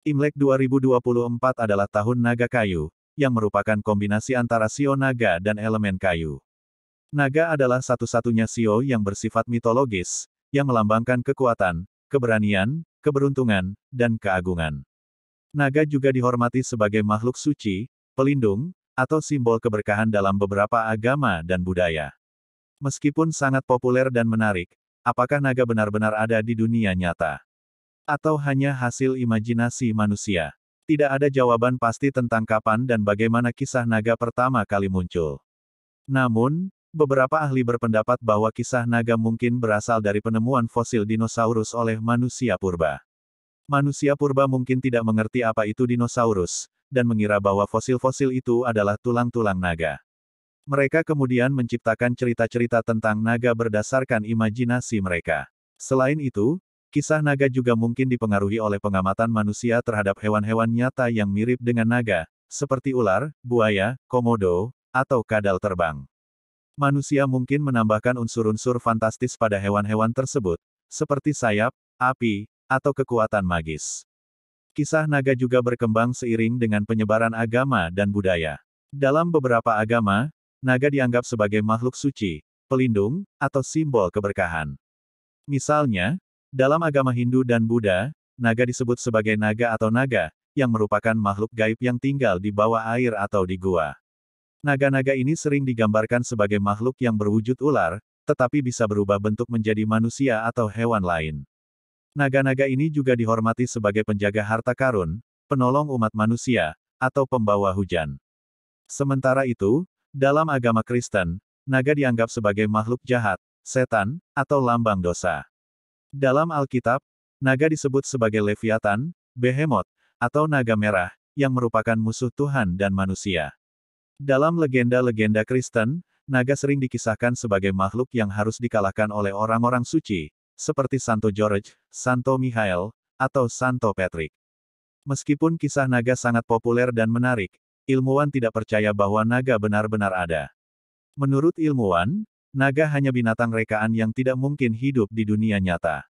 Imlek 2024 adalah tahun naga kayu, yang merupakan kombinasi antara sio naga dan elemen kayu. Naga adalah satu-satunya sio yang bersifat mitologis, yang melambangkan kekuatan, keberanian, keberuntungan, dan keagungan. Naga juga dihormati sebagai makhluk suci, pelindung, atau simbol keberkahan dalam beberapa agama dan budaya. Meskipun sangat populer dan menarik, apakah naga benar-benar ada di dunia nyata? Atau hanya hasil imajinasi manusia? Tidak ada jawaban pasti tentang kapan dan bagaimana kisah naga pertama kali muncul. Namun, beberapa ahli berpendapat bahwa kisah naga mungkin berasal dari penemuan fosil dinosaurus oleh manusia purba. Manusia purba mungkin tidak mengerti apa itu dinosaurus, dan mengira bahwa fosil-fosil itu adalah tulang-tulang naga. Mereka kemudian menciptakan cerita-cerita tentang naga berdasarkan imajinasi mereka. Selain itu, Kisah naga juga mungkin dipengaruhi oleh pengamatan manusia terhadap hewan-hewan nyata yang mirip dengan naga, seperti ular, buaya, komodo, atau kadal terbang. Manusia mungkin menambahkan unsur-unsur fantastis pada hewan-hewan tersebut, seperti sayap, api, atau kekuatan magis. Kisah naga juga berkembang seiring dengan penyebaran agama dan budaya. Dalam beberapa agama, naga dianggap sebagai makhluk suci, pelindung, atau simbol keberkahan. Misalnya, dalam agama Hindu dan Buddha, naga disebut sebagai naga atau naga, yang merupakan makhluk gaib yang tinggal di bawah air atau di gua. Naga-naga ini sering digambarkan sebagai makhluk yang berwujud ular, tetapi bisa berubah bentuk menjadi manusia atau hewan lain. Naga-naga ini juga dihormati sebagai penjaga harta karun, penolong umat manusia, atau pembawa hujan. Sementara itu, dalam agama Kristen, naga dianggap sebagai makhluk jahat, setan, atau lambang dosa. Dalam Alkitab, naga disebut sebagai Leviathan, Behemoth, atau naga merah, yang merupakan musuh Tuhan dan manusia. Dalam legenda-legenda Kristen, naga sering dikisahkan sebagai makhluk yang harus dikalahkan oleh orang-orang suci, seperti Santo George, Santo Mihael, atau Santo Patrick. Meskipun kisah naga sangat populer dan menarik, ilmuwan tidak percaya bahwa naga benar-benar ada. Menurut ilmuwan, Naga hanya binatang rekaan yang tidak mungkin hidup di dunia nyata.